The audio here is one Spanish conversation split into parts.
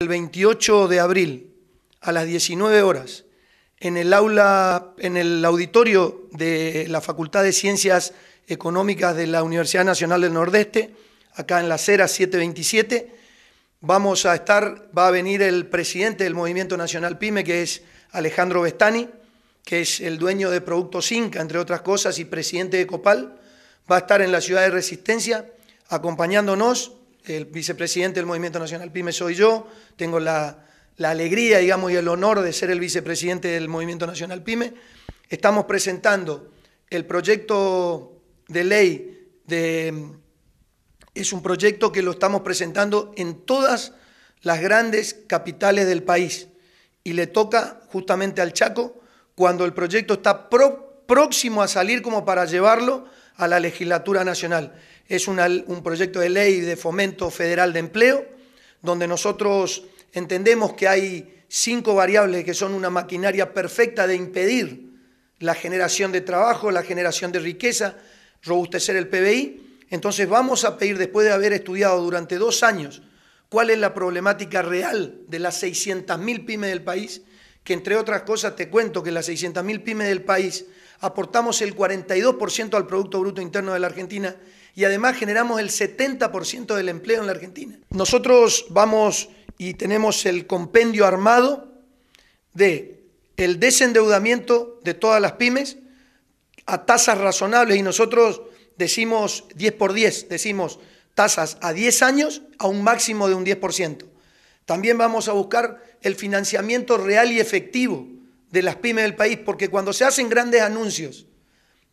el 28 de abril a las 19 horas en el aula, en el auditorio de la Facultad de Ciencias Económicas de la Universidad Nacional del Nordeste, acá en la Cera 727. Vamos a estar, va a venir el presidente del Movimiento Nacional PYME, que es Alejandro Bestani, que es el dueño de Producto Inca, entre otras cosas, y presidente de Copal. Va a estar en la ciudad de Resistencia acompañándonos el vicepresidente del Movimiento Nacional PYME soy yo, tengo la, alegría, digamos, y el honor de ser el vicepresidente del Movimiento Nacional PYME. Estamos presentando el proyecto de ley Es un proyecto que lo estamos presentando en todas las grandes capitales del país y le toca justamente al Chaco cuando el proyecto está pro próximo a salir como para llevarlo a la legislatura nacional. Es un proyecto de ley de fomento federal de empleo, donde nosotros entendemos que hay cinco variables que son una maquinaria perfecta de impedir la generación de trabajo, la generación de riqueza, robustecer el PBI. Entonces vamos a pedir, después de haber estudiado durante dos años cuál es la problemática real de las 600.000 pymes del país, que entre otras cosas te cuento que las 600.000 pymes del país aportamos el 42% al Producto Bruto Interno de la Argentina y además generamos el 70% del empleo en la Argentina. Nosotros vamos y tenemos el compendio armado de el desendeudamiento de todas las pymes a tasas razonables y nosotros decimos 10 por 10, decimos tasas a 10 años a un máximo de un 10%. También vamos a buscar el financiamiento real y efectivo de las pymes del país, porque cuando se hacen grandes anuncios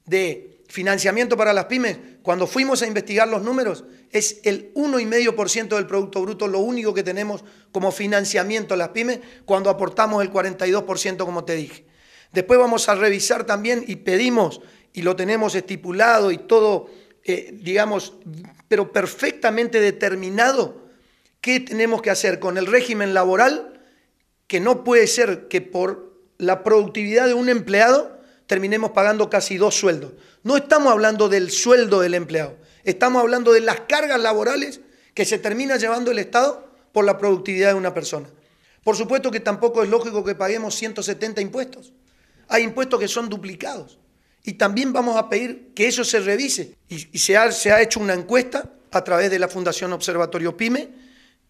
de financiamiento para las pymes, cuando fuimos a investigar los números, es el 1,5% del Producto Bruto lo único que tenemos como financiamiento a las pymes, cuando aportamos el 42%, como te dije. Después vamos a revisar también y pedimos, y lo tenemos estipulado y todo, eh, digamos, pero perfectamente determinado, qué tenemos que hacer con el régimen laboral que no puede ser que por la productividad de un empleado terminemos pagando casi dos sueldos. No estamos hablando del sueldo del empleado, estamos hablando de las cargas laborales que se termina llevando el Estado por la productividad de una persona. Por supuesto que tampoco es lógico que paguemos 170 impuestos. Hay impuestos que son duplicados. Y también vamos a pedir que eso se revise. Y, se, ha, se ha hecho una encuesta a través de la Fundación Observatorio PYME,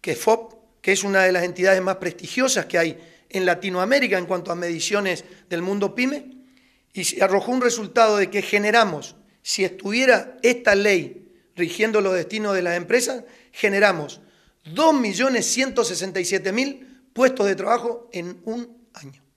que FOP que es una de las entidades más prestigiosas que hay en Latinoamérica en cuanto a mediciones del mundo pyme, y se arrojó un resultado de que generamos, si estuviera esta ley rigiendo los destinos de las empresas, generamos 2.167.000 puestos de trabajo en un año.